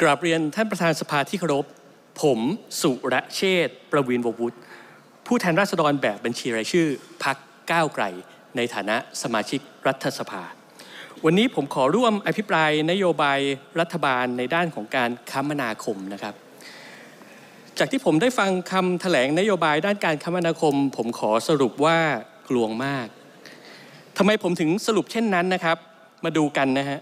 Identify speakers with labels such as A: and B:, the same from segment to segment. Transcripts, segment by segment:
A: กราบเรียนท่านประธานสภาที่เคารพ ผมสุระเชษประวินววุฒิผู้แทนราษฎรแบบบัญชีรายชื่อ พักก้าวไกล ในฐานะสมาชิกรัฐสภา วันนี้ผมขอร่วมอภิปราย นโยบายรัฐบาลในด้านของการคมนาคมนะครับ จากที่ผมได้ฟังคำแถลงนโยบายด้านการคมนาคม ผมขอสรุปว่ากลวงมากทำไมผมถึงสรุปเช่นนั้นนะครับ มาดูกันนะฮะ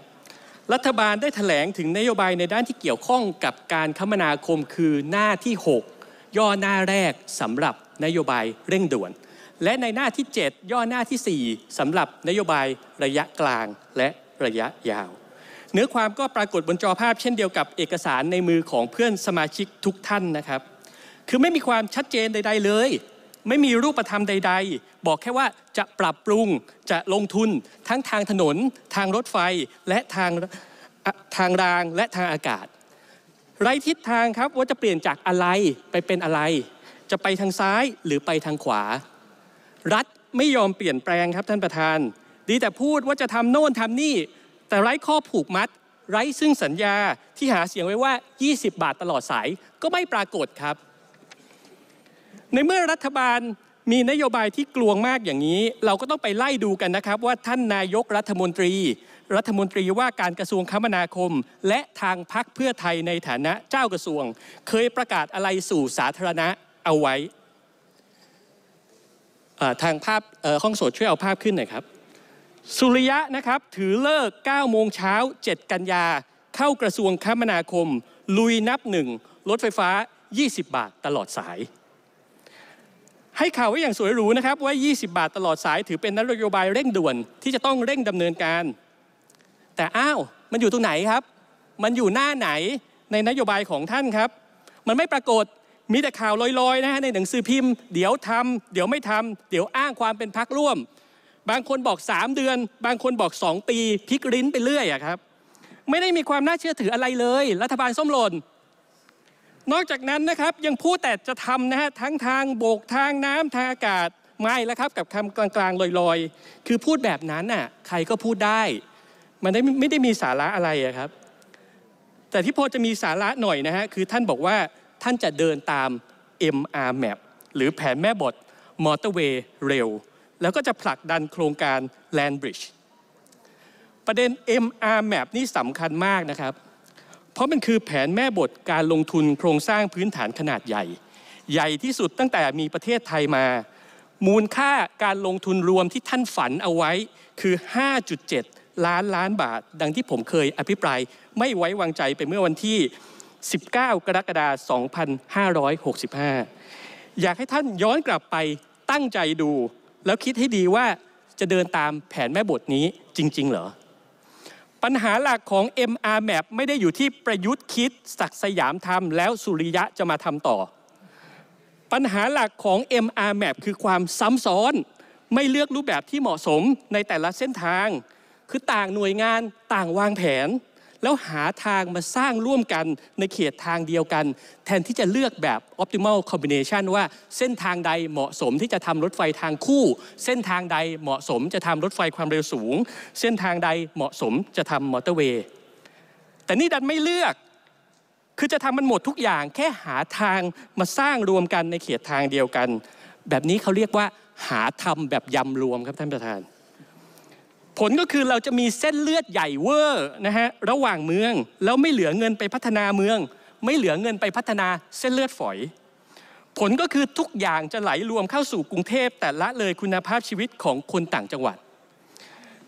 A: รัฐบาลได้ถแถลงถึงนโยบายในด้านที่เกี่ยวข้องกับการคมนาคมคือหน้าที่ 6 ย่อหน้าแรกสำหรับนโยบายเร่งด่วน และในหน้าที่ 7 ย่อหน้าที่ 4 สำหรับนโยบายระยะกลางและระยะยาว เนื้อความก็ปรากฏบนจอภาพเช่นเดียวกับเอกสารในมือของเพื่อนสมาชิกทุกท่านนะครับ คือไม่มีความชัดเจนใดๆเลยไม่มีรูปธรรมใด ๆ บอกแค่ว่าจะปรับปรุง จะลงทุน ทั้งทางถนน ทางรถไฟ และทางทางราง และทางอากาศ ไร้ทิศทางครับว่าจะเปลี่ยนจากอะไรไปเป็นอะไร จะไปทางซ้ายหรือไปทางขวา รัฐไม่ยอมเปลี่ยนแปลงครับท่านประธาน ดีแต่พูดว่าจะทำโน่นทำนี่ แต่ไร้ข้อผูกมัด ไร้ซึ่งสัญญาที่หาเสียงไว้ว่า20 บาทตลอดสาย ก็ไม่ปรากฏครับในเมื่อรัฐบาลมีนโยบายที่กลวงมากอย่างนี้เราก็ต้องไปไล่ดูกันนะครับว่าท่านนายกรัฐมนตรี รัฐมนตรีว่าการกระทรวงคมนาคม และทางพักเพื่อไทยในฐานะเจ้ากระทรวง เคยประกาศอะไรสู่สาธารณะเอาไว้ทางภาพห้องโสดช่วยเอาภาพขึ้นหน่อยครับ สุริยะนะครับถือเลิก 9 โมงเช้า 7 กันยา เข้ากระทรวงคมนาคม ลุยนับหนึ่งรถไฟฟ้า 20 บาท ตลอดสายให้ข่าวไว้อย่างสวยหรูนะครับว่า 20 บาทตลอดสายถือเป็นนโยบายเร่งด่วนที่จะต้องเร่งดำเนินการ แต่อ้าว มันอยู่ตรงไหนครับ มันอยู่หน้าไหนในนโยบายของท่านครับ มันไม่ปรากฏมีแต่ข่าวลอยๆ นะฮะในหนังสือพิมพ์ เดี๋ยวทำ เดี๋ยวไม่ทำ เดี๋ยวอ้างความเป็นพักร่วม บางคนบอก 3 เดือน บางคนบอก2ปีพลิกลิ้นไปเรื่อยอะครับไม่ได้มีความน่าเชื่อถืออะไรเลย รัฐบาลส้มหล่นนอกจากนั้นนะครับยังพูดแต่จะทำนะฮะทั้งทางบกทางน้ำทางอากาศไม่แล้วครับกับคำกลางๆ ลอยๆ คือพูดแบบนั้นน่ะใครก็พูดได้ มันไม่ได้มีสาระอะไรครับ แต่ที่พอจะมีสาระหน่อยนะฮะ คือท่านบอกว่าท่านจะเดินตาม MR Map หรือแผนแม่บทมอเตอร์เวย์เร็ว แล้วก็จะผลักดันโครงการ Land Bridge ประเด็น MR Map นี่สำคัญมากนะครับเพราะมันคือแผนแม่บทการลงทุนโครงสร้างพื้นฐานขนาดใหญ่ ใหญ่ที่สุดตั้งแต่มีประเทศไทยมา มูลค่าการลงทุนรวมที่ท่านฝันเอาไว้คือ 5.7 ล้านล้านบาท ดังที่ผมเคยอภิปราย ไม่ไว้วางใจไปเมื่อวันที่ 19 กรกฎาคม2565 อยากให้ท่านย้อนกลับไปตั้งใจดู แล้วคิดให้ดีว่าจะเดินตามแผนแม่บทนี้จริงๆ เหรอปัญหาหลักของ MR Map ไม่ได้อยู่ที่ประยุทธ์คิดศักสยามทำแล้วสุริยะจะมาทำต่อ ปัญหาหลักของ MR Map คือความซ้ำซ้อน ไม่เลือกรูปแบบที่เหมาะสมในแต่ละเส้นทาง คือต่างหน่วยงาน ต่างวางแผนแล้วหาทางมาสร้างร่วมกันในเขตทางเดียวกัน แทนที่จะเลือกแบบ optimal combination ว่าเส้นทางใดเหมาะสมที่จะทำรถไฟทางคู่ เส้นทางใดเหมาะสมจะทำรถไฟความเร็วสูง เส้นทางใดเหมาะสมจะทำมอเตอร์เวย์แต่นี่ดันไม่เลือกคือจะทำมันหมดทุกอย่างแค่หาทางมาสร้างรวมกันในเขตทางเดียวกัน แบบนี้เขาเรียกว่าหาทำแบบยำรวมครับท่านประธานผลก็คือเราจะมีเส้นเลือดใหญ่เวอร์นะฮะระหว่างเมืองแล้วไม่เหลือเงินไปพัฒนาเมือง ไม่เหลือเงินไปพัฒนาเส้นเลือดฝอย ผลก็คือทุกอย่างจะไหลรวมเข้าสู่กรุงเทพแต่ละเลยคุณภาพชีวิตของคนต่างจังหวัด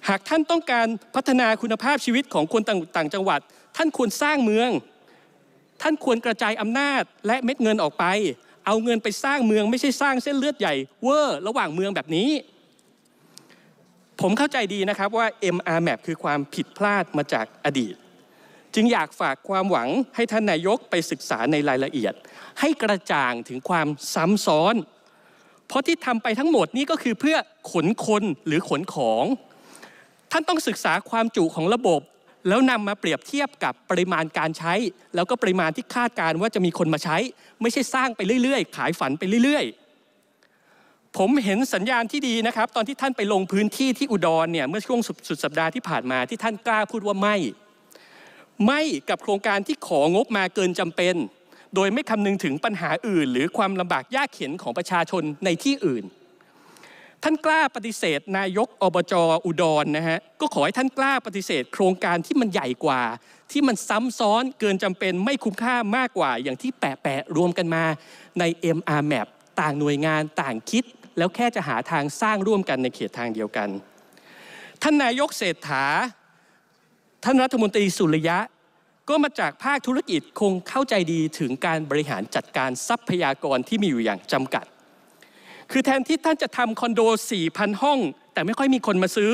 A: หากท่านต้องการพัฒนาคุณภาพชีวิตของคนต่างจังหวัด ท่านควรสร้างเมือง ท่านควรกระจายอำนาจ และเม็ดเงินออกไป เอาเงินไปสร้างเมือง ไม่ใช่สร้างเส้นเลือดใหญ่เวอร์ระหว่างเมืองแบบนี้ผมเข้าใจดีนะครับว่า MRMAP คือความผิดพลาดมาจากอดีต จึงอยากฝากความหวังให้ท่านนายกไปศึกษาในรายละเอียด ให้กระจ่างถึงความซ้ำซ้อน เพราะที่ทำไปทั้งหมดนี้ก็คือเพื่อขนคนหรือขนของ ท่านต้องศึกษาความจุของระบบ แล้วนำมาเปรียบเทียบกับปริมาณการใช้ แล้วก็ปริมาณที่คาดการว่าจะมีคนมาใช้ ไม่ใช่สร้างไปเรื่อยๆขายฝันไปเรื่อยๆผมเห็นสัญญาณที่ดีนะครับ ตอนที่ท่านไปลงพื้นที่ที่อุดรเนี่ยเมื่อช่วงสุดสัปดาห์ที่ผ่านมาที่ท่านกล้าพูดว่าไม่ ไม่กับโครงการที่ของบมาเกินจำเป็น โดยไม่คำนึงถึงปัญหาอื่น หรือความลำบากยากเข็นของประชาชนในที่อื่น ท่านกล้าปฏิเสธนายกอบจอุดรนนะฮะก็ขอให้ท่านกล้าปฏิเสธ โครงการที่มันใหญ่กว่า ที่มันซ้ำซ้อนเกินจำเป็น ไม่คุ้มค่ามากกว่าอย่างที่แปะแปะรวมกันมาใน MR Map ต่างหน่วยงานต่างคิดแล้วแค่จะหาทางสร้างร่วมกันในเขตทางเดียวกัน ท่านนายกเศรษฐา ท่านรัฐมนตรีสุริยะ ก็มาจากภาคธุรกิจคงเข้าใจดีถึงการบริหารจัดการทรัพยากรที่มีอยู่อย่างจำกัด คือแทนที่ท่านจะทำคอนโด 4,000 ห้อง แต่ไม่ค่อยมีคนมาซื้อ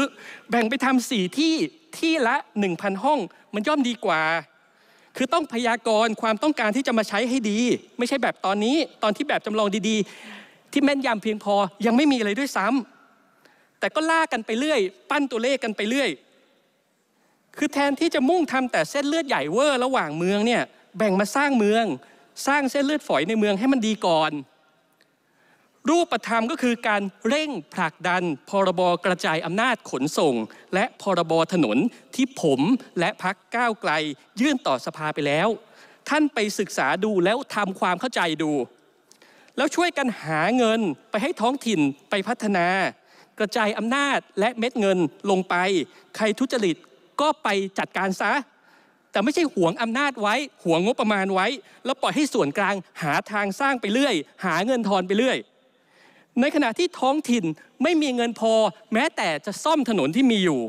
A: แบ่งไปทำสี่ที่ ที่ละ 1,000 ห้อง มันย่อมดีกว่า คือต้องพยากรณ์ความต้องการที่จะมาใช้ให้ดี ไม่ใช่แบบตอนนี้ตอนที่แบบจำลองดีที่แม่นยำเพียงพอยังไม่มีอะไรด้วยซ้ำแต่ก็ล่ากันไปเรื่อย ปั้นตัวเลขกันไปเรื่อยคือแทนที่จะมุ่งทำแต่เส้นเลือดใหญ่เวอร์ระหว่างเมืองเนี่ยแบ่งมาสร้างเมือง สร้างเส้นเลือดฝอยในเมืองให้มันดีก่อน รูปธรรมก็คือการเร่งผลักดัน พรบกระจายอำนาจขนส่ง และ พรบถนนที่ผมและพักก้าวไกล ยื่นต่อสภาไปแล้ว ท่านไปศึกษาดูแล้วทำความเข้าใจดูแล้วช่วยกันหาเงินไปให้ท้องถิ่นไปพัฒนา กระจายอำนาจและเม็ดเงินลงไปใครทุจริตก็ไปจัดการซะ แต่ไม่ใช่หวงอำนาจไว้หวงงบประมาณไว้ แล้วปล่อยให้ส่วนกลางหาทางสร้างไปเรื่อย หาเงินทอนไปเรื่อย ในขณะที่ท้องถิ่นไม่มีเงินพอ แม้แต่จะซ่อมถนนที่มีอยู่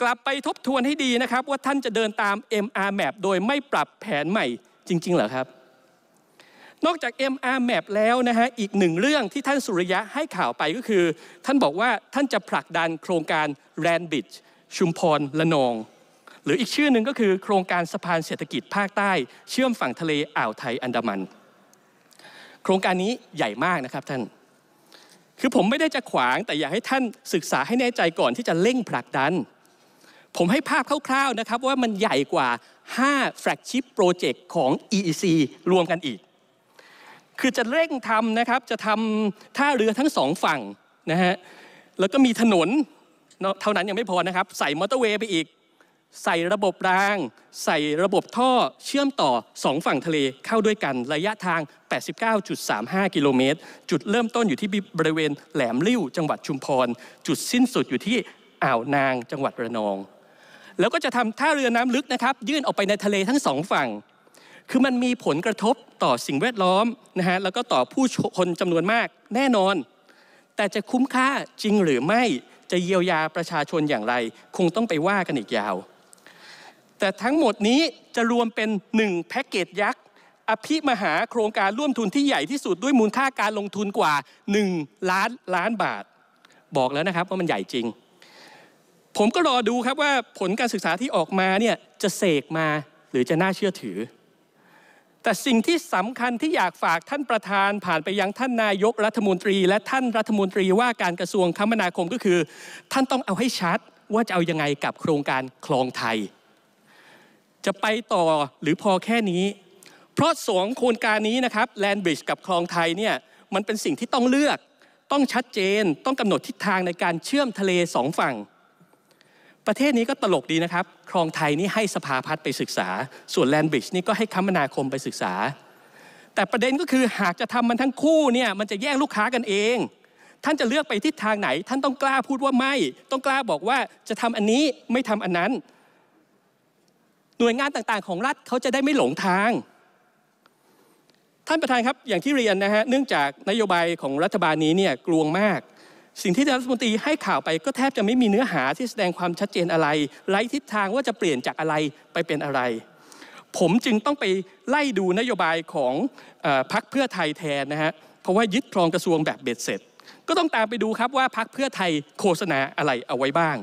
A: กลับไปทบทวนให้ดีนะครับ ว่าท่านจะเดินตาม MR Map โดยไม่ปรับแผนใหม่จริง ๆ เหรอครับนอกจาก MR Map แล้วนะฮะ อีกหนึ่งเรื่องที่ท่านสุริยะให้ข่าวไปก็คือ ท่านบอกว่าท่านจะผลักดันโครงการแรนบิดชุมพร ละนอง หรืออีกชื่อหนึ่งก็คือโครงการสะพานเศรษฐกิจภาคใต้ เชื่อมฝั่งทะเลอ่าวไทยอันดามัน โครงการนี้ใหญ่มากนะครับท่าน คือผมไม่ได้จะขวางแต่อยากให้ท่านศึกษาให้แน่ใจก่อนที่จะเร่งผลักดัน ผมให้ภาพคร่าวๆนะครับว่ามันใหญ่กว่า5แฟลกชิพโปรเจกต์ของ EEC รวมกันอีกคือจะเร่งทำนะครับจะทำท่าเรือทั้งสองฝั่งนะฮะแล้วก็มีถนนเท่านั้นยังไม่พอนะครับ ใส่มอเตอร์เวย์ไปอีก ใส่ระบบราง ใส่ระบบท่อเชื่อมต่อสองฝั่งทะเลเข้าด้วยกัน ระยะทาง 89.35 กิโลเมตร จุดเริ่มต้นอยู่ที่บริเวณแหลมลิ้วจังหวัดชุมพร จุดสิ้นสุดอยู่ที่อ่าวนางจังหวัดระนอง แล้วก็จะทำท่าเรือน้ำลึกนะครับยื่นออกไปในทะเลทั้งสองฝั่งคือมันมีผลกระทบต่อสิ่งแวดล้อมนะฮะแล้วก็ต่อผู้คนจำนวนมากแน่นอน แต่จะคุ้มค่าจริงหรือไม่จะเยียวยาประชาชนอย่างไร คงต้องไปว่ากันอีกยาว แต่ทั้งหมดนี้จะรวมเป็นหนึ่งแพ็กเกจยักษ์ อภิมหาโครงการร่วมทุนที่ใหญ่ที่สุดด้วยมูลค่าการลงทุนกว่า 1 ล้านล้านบาท บอกแล้วนะครับว่ามันใหญ่จริง ผมก็รอดูครับว่าผลการศึกษาที่ออกมาเนี่ยจะเสกมาหรือจะน่าเชื่อถือแต่สิ่งที่สำคัญที่อยากฝากท่านประธาน ผ่านไปยังท่านนายกรัฐมนตรี และท่านรัฐมนตรีว่าการกระทรวงคมนาคมก็คือ ท่านต้องเอาให้ชัดว่าจะเอายังไงกับโครงการคลองไทย จะไปต่อหรือพอแค่นี้ เพราะสองโครงการนี้นะครับแลนบริดจ์กับคลองไทยเนี่ยมันเป็นสิ่งที่ต้องเลือกต้องชัดเจนต้องกำหนดทิศทางในการเชื่อมทะเลสองฝั่งประเทศนี้ก็ตลกดีนะครับ ครองไทยนี่ให้สภาพัฒน์ไปศึกษา ส่วนแลนบริดจ์นี่ก็ให้คมนาคมไปศึกษา แต่ประเด็นก็คือหากจะทำมันทั้งคู่เนี่ย มันจะแย่งลูกค้ากันเอง ท่านจะเลือกไปทิศทางไหน ท่านต้องกล้าพูดว่าไม่ ต้องกล้าบอกว่าจะทำอันนี้ไม่ทำอันนั้น หน่วยงานต่างๆของรัฐเขาจะได้ไม่หลงทาง ท่านประธานครับอย่างที่เรียนนะฮะเนื่องจากนโยบายของรัฐบาลนี้เนี่ยกลวงมากสิ่งที่รัฐมนตรีให้ข่าวไปก็แทบจะไม่มีเนื้อหาที่แสดงความชัดเจนอะไร ไร้ทิศทางว่าจะเปลี่ยนจากอะไรไปเป็นอะไร ผมจึงต้องไปไล่ดูนโยบายของอพรรคเพื่อไทยแทนนะฮะเพราะว่ายึดครองกระทรวงแบบเบ็ดเสร็จ ก็ต้องตามไปดูครับว่าพรรคเพื่อไทยโฆษณาอะไรเอาไว้บ้าง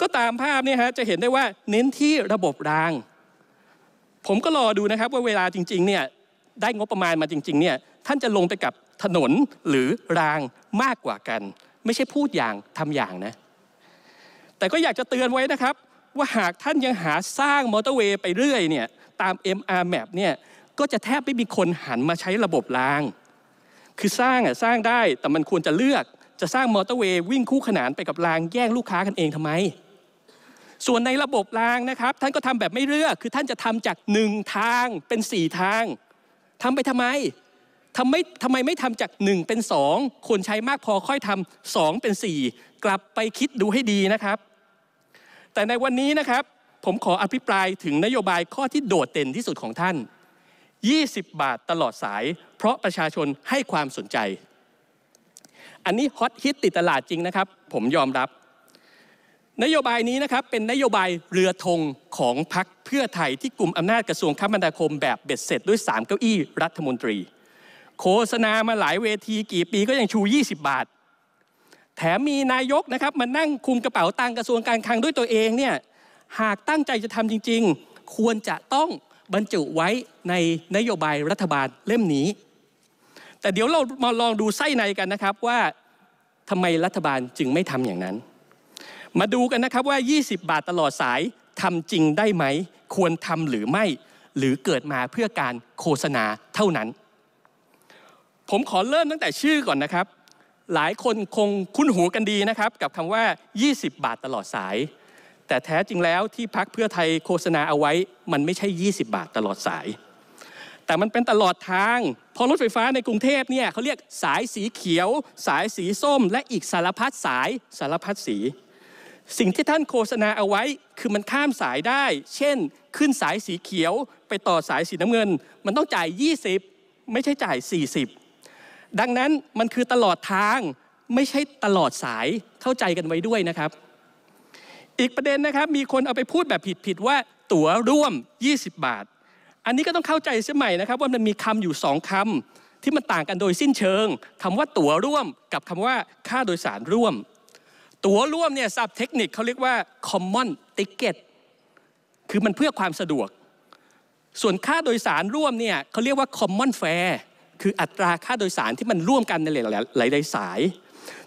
A: ก็ตามภาพนี่ฮะจะเห็นได้ว่าเน้นที่ระบบราง ผมก็รอดูนะครับว่าเวลาจริงๆเนี่ยได้งบประมาณมาจริงๆเนี่ยท่านจะลงไปกับถนนหรือรางมากกว่ากัน ไม่ใช่พูดอย่างทำอย่างนะ แต่ก็อยากจะเตือนไว้นะครับ ว่าหากท่านยังหาสร้างมอเตอร์เวย์ไปเรื่อยเนี่ยตาม MR Map เนี่ย ก็จะแทบไม่มีคนหันมาใช้ระบบราง คือสร้างอ่ะสร้างได้ แต่มันควรจะเลือกจะสร้างมอเตอร์เวย์วิ่งคู่ขนานไปกับรางแย่งลูกค้ากันเองทำไม ส่วนในระบบรางนะครับท่านก็ทำแบบไม่เลือกคือท่านจะทำจากหนึ่งทางเป็นสี่ทางทำไปทำไมทำไมทำไมไม่ทำจาก 1 เป็น 2 คนใช้มากพอค่อยทำ 2 เป็น 4 กลับไปคิดดูให้ดีนะครับ แต่ในวันนี้นะครับ ผมขออภิปรายถึงนโยบายข้อที่โดดเด่นที่สุดของท่าน 20 บาทตลอดสาย เพราะประชาชนให้ความสนใจ อันนี้ฮอตฮิตติดตลาดจริงนะครับ ผมยอมรับ นโยบายนี้นะครับ เป็นนโยบายเรือธงของพรรคเพื่อไทย ที่กลุ่มอำนาจกระทรวงคมนาคมแบบเบ็ดเสร็จด้วย 3 เก้าอี้ รัฐมนตรีโฆษณามาหลายเวทีกี่ปีก็ยังชู 20 บาท แถมมีนายกนะครับมานั่งคุมกระเป๋าตังกระทรวงการคลังด้วยตัวเองเนี่ย หากตั้งใจจะทำจริงๆ ควรจะต้องบรรจุไว้ในนโยบายรัฐบาลเล่มนี้ แต่เดี๋ยวเรามาลองดูไส้ในกันนะครับว่าทำไมรัฐบาลจึงไม่ทำอย่างนั้น มาดูกันนะครับว่า 20 บาทตลอดสายทำจริงได้ไหม ควรทำหรือไม่ หรือเกิดมาเพื่อการโฆษณาเท่านั้นผมขอเริ่มตั้งแต่ชื่อก่อนนะครับ หลายคนคงคุ้นหูกันดีนะครับกับคำว่า 20 บาทตลอดสาย แต่แท้จริงแล้วที่พักเพื่อไทยโฆษณาเอาไว้มันไม่ใช่ 20 บาทตลอดสาย แต่มันเป็นตลอดทาง พอรถไฟฟ้าในกรุงเทพเนี่ยเขาเรียกสายสีเขียว สายสีส้ม และอีกสารพัดสายสารพัดสี สิ่งที่ท่านโฆษณาเอาไว้คือมันข้ามสายได้ เช่นขึ้นสายสีเขียวไปต่อสายสีน้ำเงิน มันต้องจ่าย 20 ไม่ใช่จ่าย 40ดังนั้นมันคือตลอดทางไม่ใช่ตลอดสายเข้าใจกันไว้ด้วยนะครับ อีกประเด็นนะครับ มีคนเอาไปพูดแบบผิดๆว่า ตั๋วร่วม 20 บาท อันนี้ก็ต้องเข้าใจเสียใหม่นะครับว่ามันมีคำอยู่สองคำที่มันต่างกันโดยสิ้นเชิง คำว่าตั๋วร่วม กับคำว่าค่าโดยสารร่วม ตั๋วร่วมเนี่ยศัพท์เทคนิคเขาเรียกว่า common ticket คือมันเพื่อความสะดวก ส่วนค่าโดยสารร่วมเนี่ยเขาเรียกว่า common fare คืออัตราค่าโดยสารที่มันร่วมกันในหลายๆสาย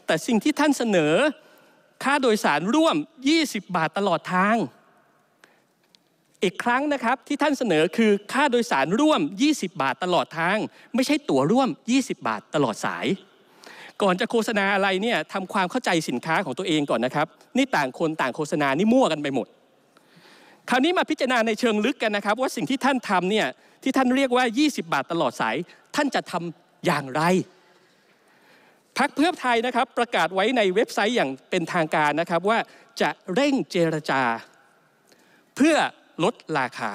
A: แต่สิ่งที่ท่านเสนอ ค่าโดยสารร่วม 20 บาทตลอดทาง อีกครั้งนะครับที่ท่านเสนอคือค่าโดยสารร่วม 20 บาทตลอดทาง ไม่ใช่ตั๋วร่วม 20 บาทตลอดสาย ก่อนจะโฆษณาอะไรเนี่ยทำความเข้าใจสินค้าของตัวเองก่อนนะครับนี่ต่างคนต่างโฆษณา นี่มั่วกันไปหมดคราวนี้มาพิจารณาในเชิงลึกกันนะครับ ว่าสิ่งที่ท่านทำเนี่ยที่ท่านเรียกว่า 20 บาทตลอดสายท่านจะทำอย่างไร พักเพื่อไทยนะครับ ประกาศไว้ในเว็บไซต์อย่างเป็นทางการนะครับว่าจะเร่งเจรจา เพื่อลดราคา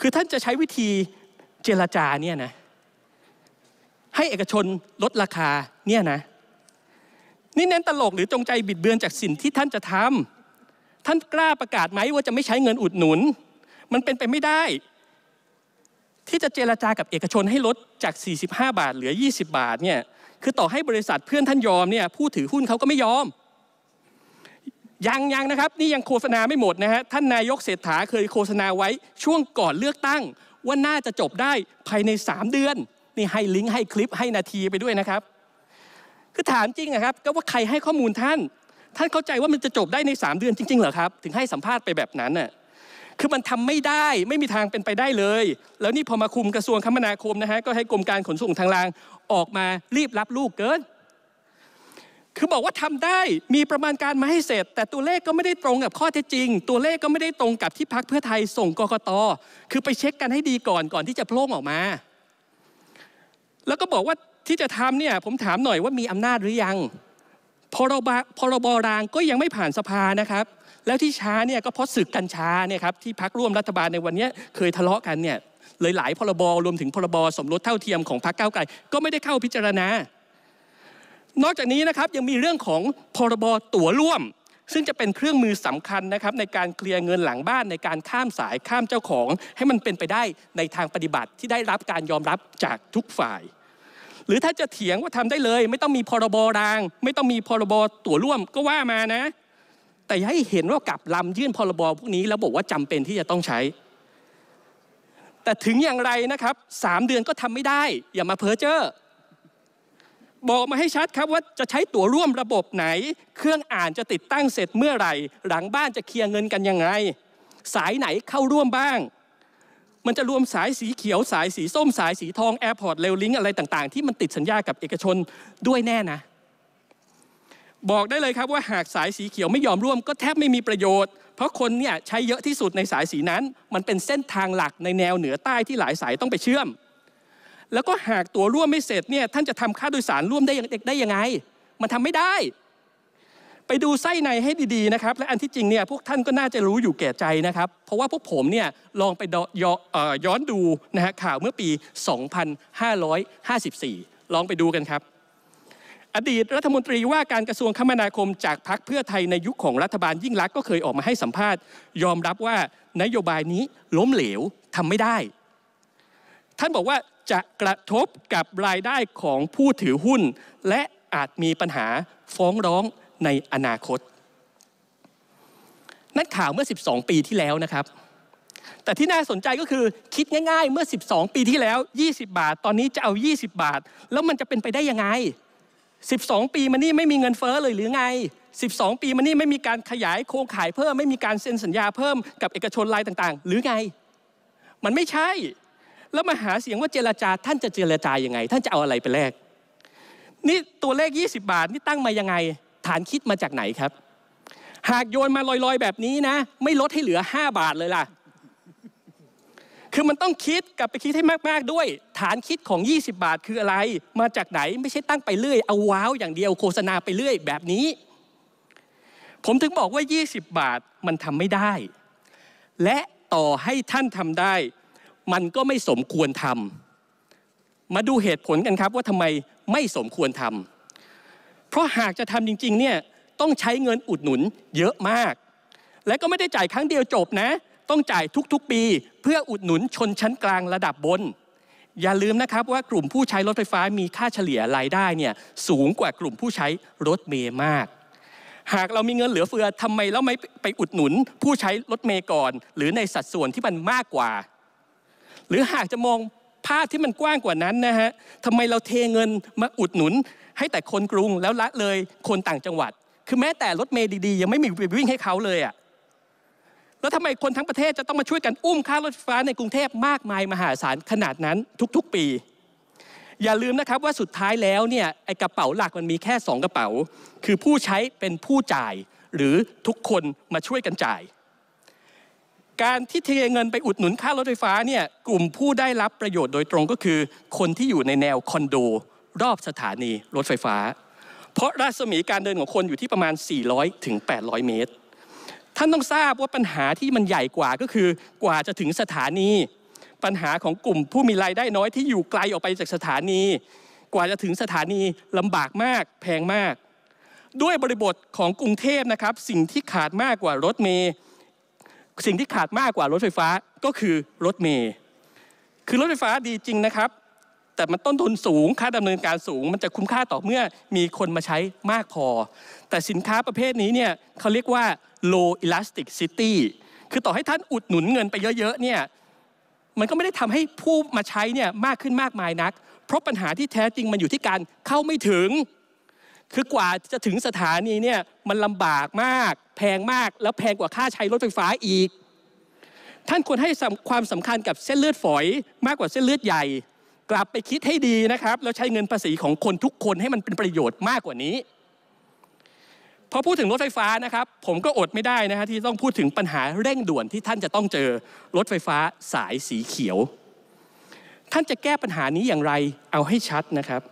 A: คือท่านจะใช้วิธีเจรจาเนี่ยนะให้เอกชนลดราคาเนี่ยนะนี่เน้นตลก หรือจงใจบิดเบือนจากสิ่งที่ท่านจะทำท่านกล้าประกาศไหมว่าจะไม่ใช้เงินอุดหนุน มันเป็นไปไม่ได้ ที่จะเจรจากับเอกชนให้ลดจาก 45 บาทเหลือ 20 บาทเนี่ย คือต่อให้บริษัทเพื่อนท่านยอมเนี่ยผู้ถือหุ้นเขาก็ไม่ยอม ยังยังนะครับ นี่ยังโฆษณาไม่หมดนะฮะท่านนายกเศรษฐาเคยโฆษณาไว้ช่วงก่อนเลือกตั้ง ว่าน่าจะจบได้ภายใน 3 เดือนนี่ให้ลิงก์ให้คลิปให้นาทีไปด้วยนะครับ คือถามจริงนะครับก็ว่าใครให้ข้อมูลท่านท่านเข้าใจว่ามันจะจบได้ใน3เดือนจริงๆ เหรอครับ ถึงให้สัมภาษณ์ไปแบบนั้นน่ะคือมันทำไม่ได้ไม่มีทางเป็นไปได้เลย แล้วนี่พอมาคุมกระทรวงคมนาคมนะฮะก็ให้กรมการขนส่งทางรางออกมารีบรับลูกเกิน คือบอกว่าทำได้มีประมาณการมาให้เสร็จ แต่ตัวเลขก็ไม่ได้ตรงกับข้อเท็จจริง ตัวเลขก็ไม่ได้ตรงกับที่พักเพื่อไทยส่งกกตคือไปเช็คกันให้ดีก่อนก่อนที่จะโพล่งออกมา แล้วก็บอกว่าที่จะทำเนี่ยผมถามหน่อยว่ามีอำนาจหรือยังพรบ พรบรางก็ยังไม่ผ่านสภานะครับ แล้วที่ช้าเนี่ยก็เพราะศึกกันช้าเนี่ยครับที่พักร่วมรัฐบาลในวันนี้เคยทะเลาะกันเนี่ยเลยหลายพรบรวมถึงพรบสมรสเท่าเทียมของพรรคก้าวไกลก็ไม่ได้เข้าพิจารณา นอกจากนี้นะครับยังมีเรื่องของพรบตั๋วร่วม ซึ่งจะเป็นเครื่องมือสำคัญนะครับในการเคลียร์เงินหลังบ้านในการข้ามสายข้ามเจ้าของให้มันเป็นไปได้ในทางปฏิบัติที่ได้รับการยอมรับจากทุกฝ่ายหรือถ้าจะเถียงว่าทำได้เลย ไม่ต้องมีพรบราง ไม่ต้องมีพรบ ตั๋วร่วมก็ว่ามานะ แต่ ให้เห็นว่ากลับลำยื่นพรบ พวกนี้แล้วบอกว่าจำเป็นที่จะต้องใช้ แต่ถึงอย่างไรนะครับสามเดือนก็ทำไม่ได้ อย่ามาเพ้อเจ้อบอกมาให้ชัดครับว่าจะใช้ตั๋วร่วมระบบไหน เครื่องอ่านจะติดตั้งเสร็จเมื่อไหร่หลังบ้านจะเคลียร์เงินกันยังไงสายไหนเข้าร่วมบ้างมันจะรวมสายสีเขียว สายสีส้มสายสีทอง แอร์พอร์ตเรลลิงอะไรต่างๆที่มันติดสัญญากับเอกชนด้วยแน่นะ บอกได้เลยครับว่าหากสายสีเขียวไม่ยอมร่วมก็แทบไม่มีประโยชน์เพราะคนเนี่ยใช้เยอะที่สุดในสายสีนั้น มันเป็นเส้นทางหลักในแนวเหนือใต้ที่หลายสายต้องไปเชื่อม แล้วก็หากตัวร่วมไม่เสร็จเนี่ยท่านจะทำค่าโดยสารร่วมได้ได้ยังไง มันทำไม่ได้ไปดูไส้ในให้ดี ๆ นะครับ และอันที่จริงเนี่ย พวกท่านก็น่าจะรู้อยู่แก่ใจนะครับ เพราะว่าพวกผมเนี่ย ลองไปย้อนดูนะฮะข่าวเมื่อปี 2554 ลองไปดูกันครับ อดีตรัฐมนตรีว่าการกระทรวงคมนาคมจากพรรคเพื่อไทยในยุคขของรัฐบาลยิ่งรักก็เคยออกมาให้สัมภาษณ์ ยอมรับว่านโยบายนี้ล้มเหลวทำไม่ได้ ท่านบอกว่าจะกระทบกับรายได้ของผู้ถือหุ้น และอาจมีปัญหาฟ้องร้องในอนาคต นั่นข่าวเมื่อ 12 ปีที่แล้วนะครับ แต่ที่น่าสนใจก็คือคิดง่าย ๆ เมื่อ 12 ปีที่แล้ว 20 บาท ตอนนี้จะเอา 20 บาท แล้วมันจะเป็นไปได้ยังไง 12 ปีมานี่ไม่มีเงินเฟ้อเลยหรือไง 12 ปีมานี่ไม่มีการขยายโครงข่ายเพิ่ม ไม่มีการเซ็นสัญญาเพิ่มกับเอกชนรายต่างๆ หรือไง มันไม่ใช่ แล้วมาหาเสียงว่าเจรจาท่านจะเจรจายังไง ท่านจะเอาอะไรไปแลก นี่ตัวเลข 20 บาทนี่ตั้งมายังไงฐานคิดมาจากไหนครับ หากโยนมาลอยๆ แบบนี้นะ ไม่ลดให้เหลือ 5 บาทเลยล่ะ คือมันต้องคิดกลับไปคิดให้มากๆด้วย ฐานคิดของ 20 บาทคืออะไร มาจากไหน ไม่ใช่ตั้งไปเรื่อย เอาว้าวอย่างเดียวโฆษณาไปเรื่อยแบบนี้ ผมถึงบอกว่า 20 บาทมันทำไม่ได้ และต่อให้ท่านทำได้ มันก็ไม่สมควรทำมาดูเหตุผลกันครับว่าทำไมไม่สมควรทำเพราะหากจะทำจริงๆ เนี่ยต้องใช้เงินอุดหนุนเยอะมาก และก็ไม่ได้จ่ายครั้งเดียวจบนะ ต้องจ่ายทุกๆปี เพื่ออุดหนุนชนชั้นกลางระดับบน อย่าลืมนะครับว่ากลุ่มผู้ใช้รถไฟฟ้ามีค่าเฉลี่ยรายได้เนี่ยสูงกว่ากลุ่มผู้ใช้รถเมย์มาก หากเรามีเงินเหลือเฟือทำไมเราไม่ไปอุดหนุนผู้ใช้รถเมย์ก่อน หรือในสัดส่วนที่มันมากกว่า หรือหากจะมองภาพที่มันกว้างกว่านั้นนะฮะทำไมเราเทเงินมาอุดหนุนให้แต่คนกรุงแล้วละเลยคนต่างจังหวัด คือแม้แต่รถเมย์ดีๆ ยังไม่มีวิ่งให้เขาเลยอะ่ะ แล้วทำไมคนทั้งประเทศจะต้องมาช่วยกันอุ้มค่ารถไฟฟ้าในกรุงเทพมากมายมหาศาลขนาดนั้นทุกๆปี อย่าลืมนะครับว่าสุดท้ายแล้วเนี่ยไอกระเป๋าหลักมันมีแค่2กระเป๋า คือผู้ใช้เป็นผู้จ่ายหรือทุกคนมาช่วยกันจ่าย การที่เทเงินไปอุดหนุนค่ารถไฟฟ้าเนี่ยกลุ่มผู้ได้รับประโยชน์โดยตรงก็คือ คนที่อยู่ในแนวคอนโดรอบสถานีรถไฟฟ้า เพราะราศมีการเดินของคนอยู่ที่ประมาณ 400ถึง800 เมตร ท่านต้องทราบว่าปัญหาที่มันใหญ่กว่าก็คือกว่าจะถึงสถานี ปัญหาของกลุ่มผู้มีรายได้น้อยที่อยู่ไกลออกไปจากสถานี กว่าจะถึงสถานีลำบากมากแพงมาก ด้วยบริบทของกรุงเทพนะครับ สิ่งที่ขาดมากกว่ารถเมย์สิ่งที่ขาดมากกว่ารถไฟฟ้าก็คือรถเมย์คือรถไฟฟ้าดีจริงนะครับแต่มันต้นทุนสูง ค่าดำเนินการสูง มันจะคุ้มค่าต่อเมื่อมีคนมาใช้มากพอ แต่สินค้าประเภทนี้เนี่ยเขาเรียกว่า low elasticity c คือต่อให้ท่านอุดหนุนเงินไปเยอะๆ เนี่ย มันก็ไม่ได้ทำให้ผู้มาใช้เนี่ยมากขึ้นมากมายนัก เพราะปัญหาที่แท้จริงมันอยู่ที่การเข้าไม่ถึง คือกว่าจะถึงสถานีเนี่ย มันลำบากมาก แพงมาก แล้วแพงกว่าค่าใช้รถไฟฟ้าอีก ท่านควรให้ความสำคัญกับเส้นเลือดฝอย มากกว่าเส้นเลือดใหญ่กลับไปคิดให้ดีนะครับแล้วใช้เงินภาษีของคนทุกคนให้มันเป็นประโยชน์มากกว่านี้ พอพูดถึงรถไฟฟ้านะครับ ผมก็อดไม่ได้นะฮะที่ต้องพูดถึงปัญหา เร่งด่วนที่ท่านจะต้องเจอรถไฟฟ้าสายสีเขียว ท่านจะแก้ปัญหานี้อย่างไรเอาให้ชัดนะครับ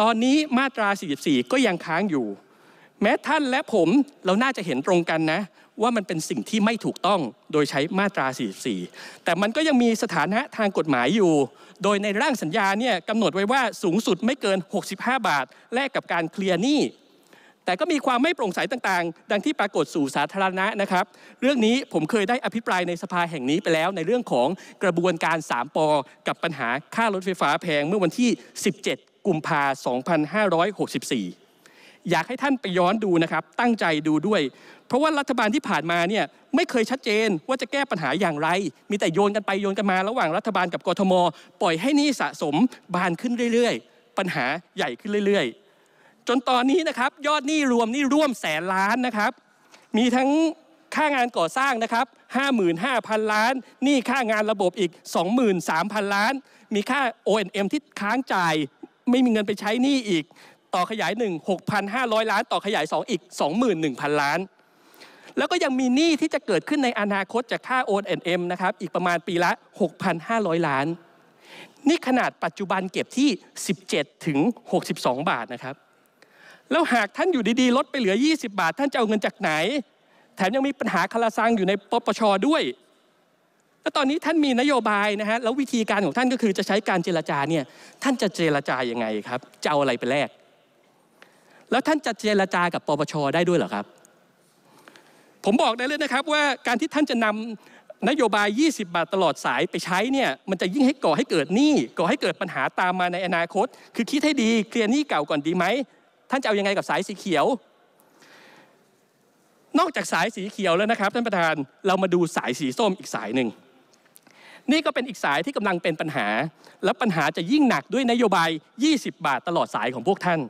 A: ตอนนี้มาตรา 44 ก็ยังค้างอยู่ แม้ท่านและผมเราน่าจะเห็นตรงกันนะว่ามันเป็นสิ่งที่ไม่ถูกต้องโดยใช้มาตรา 44 แต่มันก็ยังมีสถานะทางกฎหมายอยู่ โดยในร่างสัญญาเนี่ยกำหนดไว้ว่าสูงสุดไม่เกิน 65 บาท แลกกับการเคลียร์หนี้ แต่ก็มีความไม่โปร่งใสต่างๆ ดังที่ปรากฏสู่สาธารณะนะครับ เรื่องนี้ผมเคยได้อภิปรายในสภาแห่งนี้ไปแล้ว ในเรื่องของกระบวนการ 3ปกับปัญหาค่ารถไฟฟ้าแพงเมื่อวันที่ 17 กุมภา2564อยากให้ท่านไปย้อนดูนะครับ ตั้งใจดูด้วย เพราะว่ารัฐบาลที่ผ่านมาเนี่ยไม่เคยชัดเจนว่าจะแก้ปัญหาอย่างไร มีแต่โยนกันไปโยนกันมาระหว่างรัฐบาลกับกทม ปล่อยให้นี่สะสมบานขึ้นเรื่อย ๆ ปัญหาใหญ่ขึ้นเรื่อย ๆ จนตอนนี้นะครับยอดหนี้รวมนี่ร่วมแสนล้านนะครับ มีทั้งค่างานก่อสร้างนะครับ55,000 ล้านนี่ค่างานระบบอีก23,000ล้าน มีค่า O&M ที่ค้างจ่าย ไม่มีเงินไปใช้นี่อีกต่อขยาย 1 6,500 ล้าน ต่อขยาย2อีก 21,000 ล้าน แล้วก็ยังมีหนี้ที่จะเกิดขึ้นในอนาคตจากค่าโอนอนะครับ อีกประมาณปีละ 6,500 ล้าน นี่ขนาดปัจจุบันเก็บที่ 17 ถึง 62 บาทนะครับ แล้วหากท่านอยู่ดีๆ ลดไปเหลือ 20 บาท ท่านจะเอาเงินจากไหน แถมยังมีปัญหาคาราซังอยู่ในปปชด้วย แล้วตอนนี้ท่านมีนโยบายนะฮะ แล้ววิธีการของท่านก็คือจะใช้การเจรจาเนี่ย ท่านจะเจรจาอย่างไงครับจะเอาอะไรไปแลกแล้วท่านจะเจรจากับปปชได้ด้วยเหรอครับ ผมบอกได้เลยนะครับว่าการที่ท่านจะนำนโยบาย 20 บาทตลอดสายไปใช้เนี่ยมันจะยิ่งให้ก่อให้เกิดหนี้ก่อให้เกิดปัญหาตามมาในอนาคต คือคิดให้ดีเคลียร์หนี้เก่าก่อนดีไหม ท่านจะเอายังไงกับสายสีเขียว นอกจากสายสีเขียวแล้วนะครับท่านประธานเรามาดูสายสีส้มอีกสายหนึ่งนี่ก็เป็นอีกสายที่กำลังเป็นปัญหา และปัญหาจะยิ่งหนักด้วยนโยบาย 20 บาทตลอดสายของพวกท่าน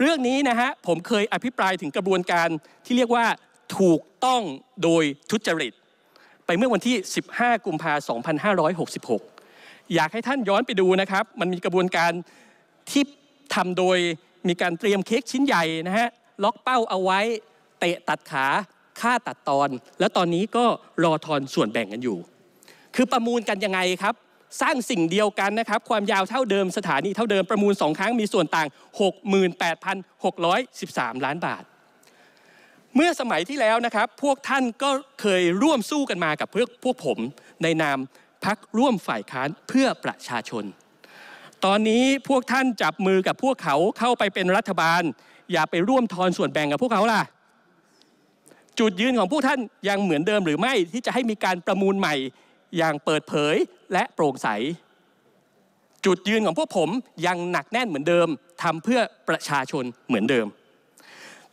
A: เรื่องนี้นะฮะผมเคยอภิปรายถึงกระบวนการที่เรียกว่า ถูกต้องโดยทุจริต ไปเมื่อวันที่ 15 กุมภา 2566 อยากให้ท่านย้อนไปดูนะครับ มันมีกระบวนการที่ทำโดยมีการเตรียมเค้กชิ้นใหญ่นะฮะล็อกเป้าเอาไว้ เตะตัดขาค่าตัดตอน แล้วตอนนี้ก็รอทอนส่วนแบ่งกันอยู่ คือประมูลกันยังไงครับสร้างสิ่งเดียวกันนะครับ ความยาวเท่าเดิมสถานีเท่าเดิมประมูล 2 ครั้ง มีส่วนต่าง 68,613 ล้านบาท เมื่อสมัยที่แล้วนะครับ พวกท่านก็เคยร่วมสู้กันมากับพวกพวกผมในนามพักร่วมฝ่ายค้านเพื่อประชาชน ตอนนี้พวกท่านจับมือกับพวกเขาเข้าไปเป็นรัฐบาล อย่าไปร่วมทอนส่วนแบ่งกับพวกเขาล่ะ จุดยืนของพวกท่านยังเหมือนเดิมหรือไม่ที่จะให้มีการประมูลใหม่อย่างเปิดเผยและโปร่งใส จุดยืนของพวกผมยังหนักแน่นเหมือนเดิมทำเพื่อประชาชนเหมือนเดิม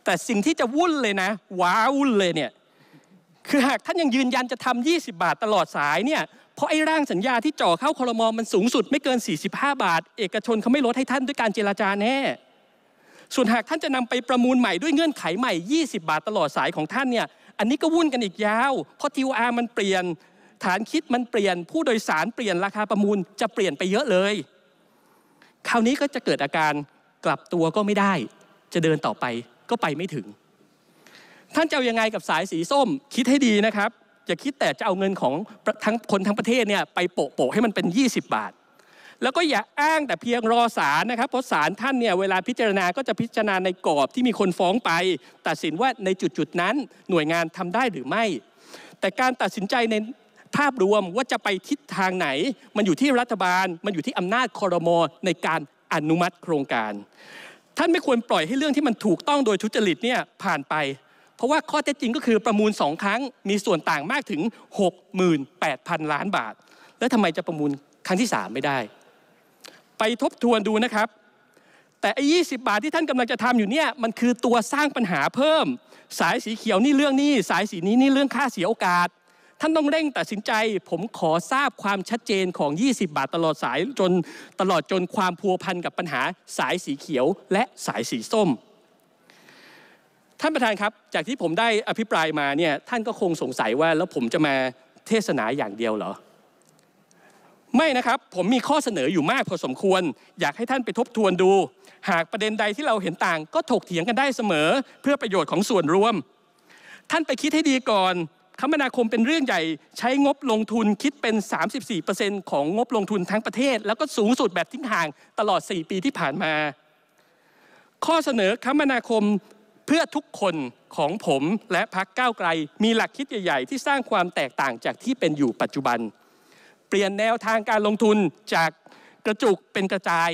A: แต่สิ่งที่จะวุ่นเลยนะ ว้าวุ่นเลยเนี่ย คือหากท่านยังยืนยันจะทำ 20 บาทตลอดสายเนี่ยเพราะไอ้ร่างสัญญาที่จ่อเข้าคอรมอมันสูงสุด ไม่เกิน 45 บาท เอกชนเขาไม่ลดให้ท่านด้วยการเจราจาแน่ ส่วนหากท่านจะนำไปประมูลใหม่ด้วยเงื่อนไขใหม่ 20 บาทตลอดสายของท่านเนี่ยอันนี้ก็วุ่นกันอีกยาว เพราะ TOR มันเปลี่ยนฐานคิดมันเปลี่ยนผู้โดยสารเปลี่ยนราคาประมูล จะเปลี่ยนไปเยอะเลย คราวนี้ก็จะเกิดอาการกลับตัวก็ไม่ได้ จะเดินต่อไปก็ไปไม่ถึง ท่านจะเอายังไงกับสายสีส้มคิดให้ดีนะครับ อย่าคิดแต่จะเอาเงินของทั้งคนทั้งประเทศเนี่ยไปโปะโปะให้มันเป็น 20 บาท แล้วก็อย่าอ้างแต่เพียงรอศาลนะครับเพราะศาลท่านเนี่ยเวลาพิจารณาก็จะพิจารณาในกรอบที่มีคนฟ้องไปตัดสินว่าในจุดๆนั้นหน่วยงานทำได้หรือไม่ แต่การตัดสินใจในภาพรวมว่าจะไปทิศทางไหน มันอยู่ที่รัฐบาล มันอยู่ที่อำนาจคอรมอในการอนุมัติโครงการ ท่านไม่ควรปล่อยให้เรื่องที่มันถูกต้องโดยทุจริตเนี่ย ผ่านไป เพราะว่าข้อเท็จจริงก็คือประมูลสองครั้งมีส่วนต่างมากถึง 68,000 ล้านบาท แล้วทำไมจะประมูลครั้งที่ 3 ไม่ได้ ไปทบทวนดูนะครับ แต่ไอ้ยีบาทที่ท่านกำลังจะทำอยู่เนี่ยมันคือตัวสร้างปัญหาเพิ่ม สายสีเขียวนี่เรื่องนี้ สายสีนี้นี่เรื่องค่าเสียโอกาสท่านต้องเร่งตัดสินใจ ผมขอทราบความชัดเจนของ 20 บาทตลอดสายจนตลอดจนความพัวพันกับปัญหาสายสีเขียวและสายสีส้ม ท่านประธานครับ จากที่ผมได้อภิปรายมาเนี่ย ท่านก็คงสงสัยว่าแล้วผมจะมาเทศนาอย่างเดียวเหรอ ไม่นะครับ ผมมีข้อเสนออยู่มากพอสมควร อยากให้ท่านไปทบทวนดู หากประเด็นใดที่เราเห็นต่างก็ถกเถียงกันได้เสมอ เพื่อประโยชน์ของส่วนรวม ท่านไปคิดให้ดีก่อนคมนาคมเป็นเรื่องใหญ่ใช้งบลงทุนคิดเป็น 34%ของงบลงทุนทั้งประเทศ แล้วก็สูงสุดแบบทิ้งห่างตลอด 4 ปีที่ผ่านมา ข้อเสนอคมนาคมเพื่อทุกคนของผมและพักก้าวไกลมีหลักคิดใหญ่ๆ ที่สร้างความแตกต่างจากที่เป็นอยู่ปัจจุบัน เปลี่ยนแนวทางการลงทุนจากกระจุกเป็นกระจาย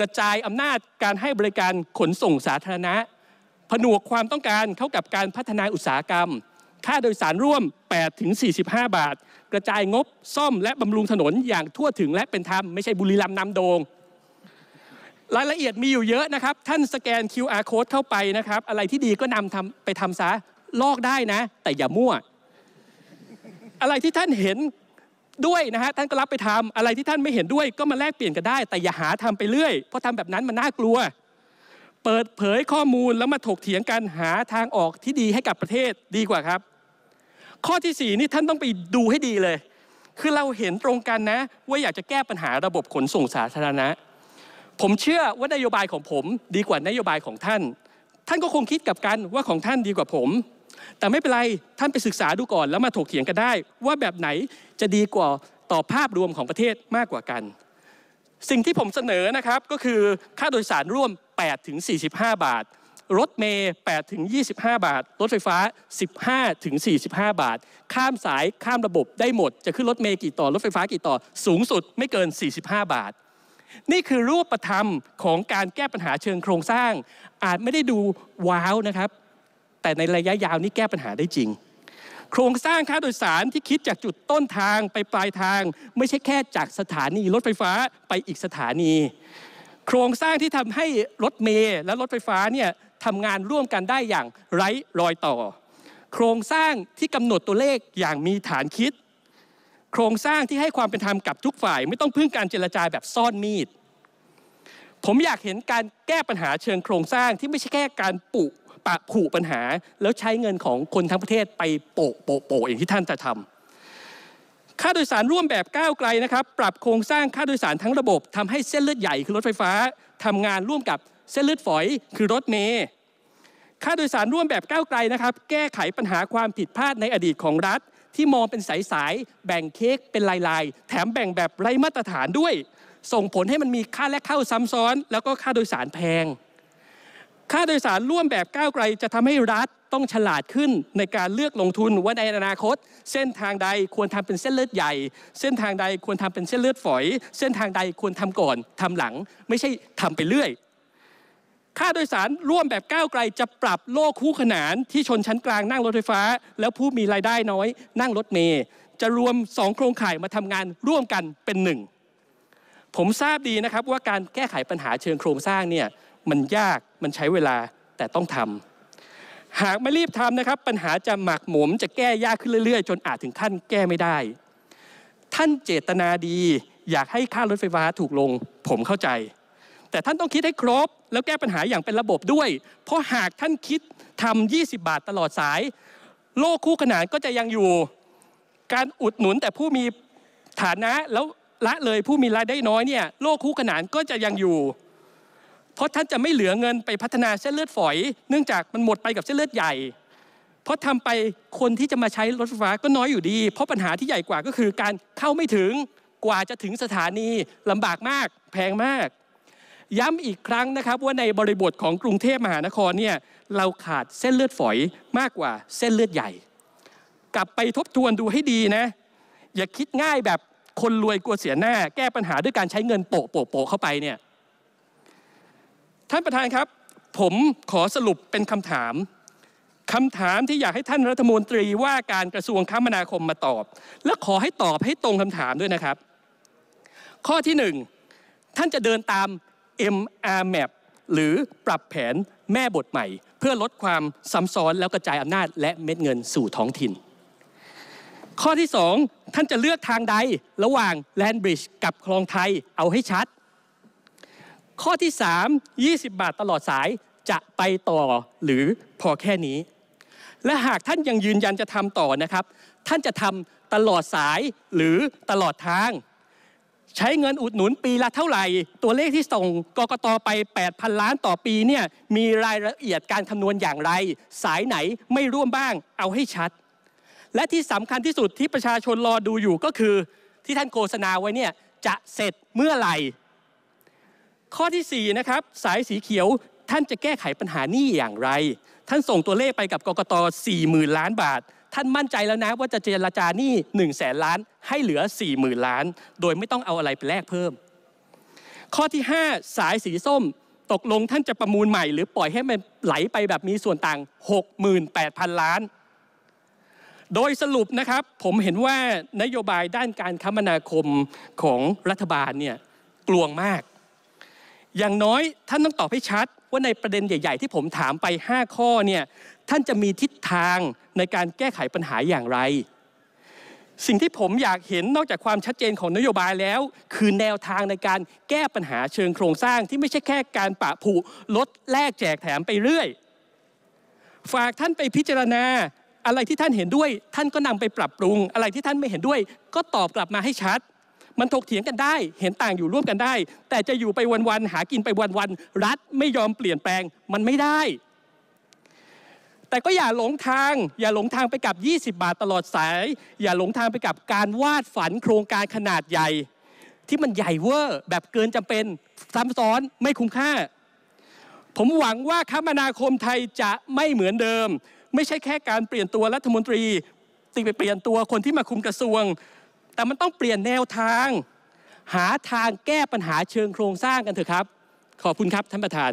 A: กระจายอำนาจการให้บริการขนส่งสาธารณะ ผนวกความต้องการเข้ากับการพัฒนาอุตสาหกรรมค่าโดยสารร่วม 8-45 บาท กระจายงบซ่อมและบำรุงถนนอย่างทั่วถึงและเป็นธรรมไม่ใช่บุรีรัมย์นำโดง รายละเอียดมีอยู่เยอะนะครับ ท่านสแกน QR code เข้าไปนะครับ อะไรที่ดีก็นำทำไปทำซะลอกได้นะ แต่อย่ามั่ว อะไรที่ท่านเห็นด้วยนะฮะท่านก็รับไปทำ อะไรที่ท่านไม่เห็นด้วยก็มาแลกเปลี่ยนกันได้ แต่อย่าหาทำไปเรื่อยเพราะทำแบบนั้นมันน่ากลัว เปิดเผยข้อมูลแล้วมาถกเถียงกันหาทางออกที่ดีให้กับประเทศดีกว่าครับข้อที่ 4 นี่ท่านต้องไปดูให้ดีเลย คือเราเห็นตรงกันนะ ว่าอยากจะแก้ปัญหาระบบขนส่งสาธารณะ ผมเชื่อว่านโยบายของผมดีกว่านโยบายของท่าน ท่านก็คงคิดกับกันว่าของท่านดีกว่าผม แต่ไม่เป็นไรท่านไปศึกษาดูก่อนแล้วมาถกเถียงกันได้ ว่าแบบไหนจะดีกว่าต่อภาพรวมของประเทศมากกว่ากัน สิ่งที่ผมเสนอนะครับก็คือค่าโดยสารร่วม8ถึง45 บาทรถเมย์8ถึง25 บาท รถไฟฟ้า 15ถึง45 บาท ข้ามสาย ข้ามระบบได้หมด จะขึ้นรถเมย์กี่ต่อ รถไฟฟ้ากี่ต่อ สูงสุดไม่เกิน 45 บาท นี่คือรูปธรรมของการแก้ปัญหาเชิงโครงสร้าง อาจไม่ได้ดูว้าวนะครับ แต่ในระยะยาวนี่แก้ปัญหาได้จริง โครงสร้างค่าโดยสารที่คิดจากจุดต้นทางไปปลายทาง ไม่ใช่แค่จากสถานีรถไฟฟ้าไปอีกสถานี โครงสร้างที่ทำให้รถเมล์และรถไฟฟ้าเนี่ยทำงานร่วมกันได้อย่างไร้รอยต่อ โครงสร้างที่กำหนดตัวเลขอย่างมีฐานคิด โครงสร้างที่ให้ความเป็นธรรมกับทุกฝ่าย ไม่ต้องพึ่งการเจรจาแบบซ่อนมีด ผมอยากเห็นการแก้ปัญหาเชิงโครงสร้างที่ไม่ใช่แค่การปุปะผูปัญหาแล้วใช้เงินของคนทั้งประเทศไปโปะโปะโปะอย่างที่ท่านจะทำค่าโดยสารร่วมแบบก้าวไกลนะครับ ปรับโครงสร้างค่าโดยสารทั้งระบบทำให้เส้นเลือดใหญ่คือรถไฟฟ้า ทำงานร่วมกับเส้นเลือดฝอยคือรถเมย์ค่าโดยสารร่วมแบบก้าวไกลนะครับ แก้ไขปัญหาความผิดพลาดในอดีตของรัฐที่มองเป็นสายๆแบ่งเค้กเป็นลายๆ แถมแบ่งแบบไร้มาตรฐานด้วย ส่งผลให้มันมีค่าแลกเข้าซ้าซ้อน แล้วก็ค่าโดยสารแพง ค่าโดยสารร่วมแบบก้าวไกลจะทำให้รัฐต้องฉลาดขึ้นในการเลือกลงทุนว่าในอนาคต เส้นทางใดควรทำเป็นเส้นเลือดใหญ่ เส้นทางใดควรทำเป็นเส้นเลือดฝอย เส้นทางใดควรทำก่อน ทำหลัง ไม่ใช่ทำไปเรื่อยค่าโดยสารร่วมแบบก้าวไกลจะปรับโลกคู่ขนานที่ชนชั้นกลางนั่งรถไฟฟ้า แล้วผู้มีรายได้น้อยนั่งรถเมย์จะรวม 2 โครงข่ายมาทำงานร่วมกันเป็นหนึ่งผมทราบดีนะครับว่าการแก้ไขปัญหาเชิงโครงสร้างเนี่ย มันยากมันใช้เวลาแต่ต้องทำหากไม่รีบทำนะครับปัญหาจะหมักหมม จะแก้ยากขึ้นเรื่อยๆ จนอาจถึงขั้นแก้ไม่ได้ ท่านเจตนาดีอยากให้ค่ารถไฟฟ้าถูกลง ผมเข้าใจแต่ท่านต้องคิดให้ครบแล้วแก้ปัญหาอย่างเป็นระบบด้วย เพราะหากท่านคิดทำ20 บาทตลอดสายโลกคู่ขนานก็จะยังอยู่ การอุดหนุนแต่ผู้มีฐานะแล้วละเลยผู้มีรายได้น้อยเนี่ยโลกคู่ขนานก็จะยังอยู่ เพราะท่านจะไม่เหลือเงินไปพัฒนาเส้นเลือดฝอย เนื่องจากมันหมดไปกับเส้นเลือดใหญ่ เพราะทำไปคนที่จะมาใช้รถไฟฟ้าก็น้อยอยู่ดี เพราะปัญหาที่ใหญ่กว่าก็คือ การเข้าไม่ถึงกว่าจะถึงสถานีลำบากมากแพงมากย้ำอีกครั้งนะครับ ว่าในบริบทของกรุงเทพมหานครเนี่ยเราขาดเส้นเลือดฝอยมากกว่าเส้นเลือดใหญ่ กลับไปทบทวนดูให้ดีนะ อย่าคิดง่ายแบบคนรวยกลัวเสียหน้าแก้ปัญหาด้วยการใช้เงินโปะโปะโปะเข้าไปเนี่ยท่านประธานครับ ผมขอสรุปเป็นคำถามคำถามที่อยากให้ท่านรัฐมนตรีว่าการกระทรวงคมนาคมมาตอบ และขอให้ตอบให้ตรงคำถามด้วยนะครับ ข้อที่หนึ่งท่านจะเดินตาม MRMAP หรือปรับแผนแม่บทใหม่ เพื่อลดความซ้ำซ้อนแล้วกระจายอำนาจและเม็ดเงินสู่ท้องถิ่น ข้อที่ 2 ท่านจะเลือกทางใด ระหว่างแลนบริดจ์กับคลองไทยเอาให้ชัด ข้อที่ 3 20 บาทตลอดสายจะไปต่อหรือพอแค่นี้ และหากท่านยังยืนยันจะทำต่อนะครับ ท่านจะทำตลอดสายหรือตลอดทางใช้เงินอุดหนุนปีละเท่าไหร่ ตัวเลขที่ส่งกกตไป 8,000 ล้านต่อปีเนี่ยมีรายละเอียดการคำนวณอย่างไร สายไหนไม่ร่วมบ้างเอาให้ชัด และที่สำคัญที่สุดที่ประชาชนรอดูอยู่ก็คือ ที่ท่านโฆษณาไว้เนี่ยจะเสร็จเมื่อไหร่ ข้อที่4นะครับสายสีเขียวท่านจะแก้ไขปัญหานี้อย่างไร ท่านส่งตัวเลขไปกับกกต 40,000 ล้านบาทท่านมั่นใจแล้วนะว่าจะเจรจาหนี้1นึ่งแสนล้านให้เหลือ4ี่หมื่นล้าน โดยไม่ต้องเอาอะไรไปแลกเพิ่ม ข้อที่ 5 สายสีส้มตกลงท่านจะประมูลใหม่หรือปล่อยให้มันไหลไปแบบมีส่วนต่าง 68,000 ล้าน โดยสรุปนะครับผมเห็นว่านโยบายด้านการคมนาคมของรัฐบาลเนี่ย กลวงมาก อย่างน้อยท่านต้องตอบให้ชัดว่าในประเด็นใหญ่ๆที่ผมถามไป 5 ข้อเนี่ยท่านจะมีทิศทางในการแก้ไขปัญหาอย่างไร สิ่งที่ผมอยากเห็นนอกจากความชัดเจนของนโยบายแล้ว คือแนวทางในการแก้ปัญหาเชิงโครงสร้างที่ไม่ใช่แค่การปะผุลดแลกแจกแถมไปเรื่อยฝากท่านไปพิจารณาอะไรที่ท่านเห็นด้วย ท่านก็นำไปปรับปรุง อะไรที่ท่านไม่เห็นด้วย ก็ตอบกลับมาให้ชัดมันถกเถียงกันได้เห็นต่างอยู่ร่วมกันได้ แต่จะอยู่ไปวันๆ หากินไปวันๆรัฐไม่ยอมเปลี่ยนแปลงมันไม่ได้ แต่ก็อย่าหลงทาง อย่าหลงทางไปกับ 20 บาทตลอดสาย อย่าหลงทางไปกับการวาดฝันโครงการขนาดใหญ่ ที่มันใหญ่เวอร์แบบเกินจำเป็น ซ้ำซ้อนไม่คุ้มค่า ผมหวังว่าคมนาคมไทยจะไม่เหมือนเดิม ไม่ใช่แค่การเปลี่ยนตัวรัฐมนตรีติไปเปลี่ยนตัวคนที่มาคุมกระทรวงแต่มันต้องเปลี่ยนแนวทางหาทางแก้ปัญหาเชิงโครงสร้างกันเถอะครับ ขอบคุณครับ ท่านประธาน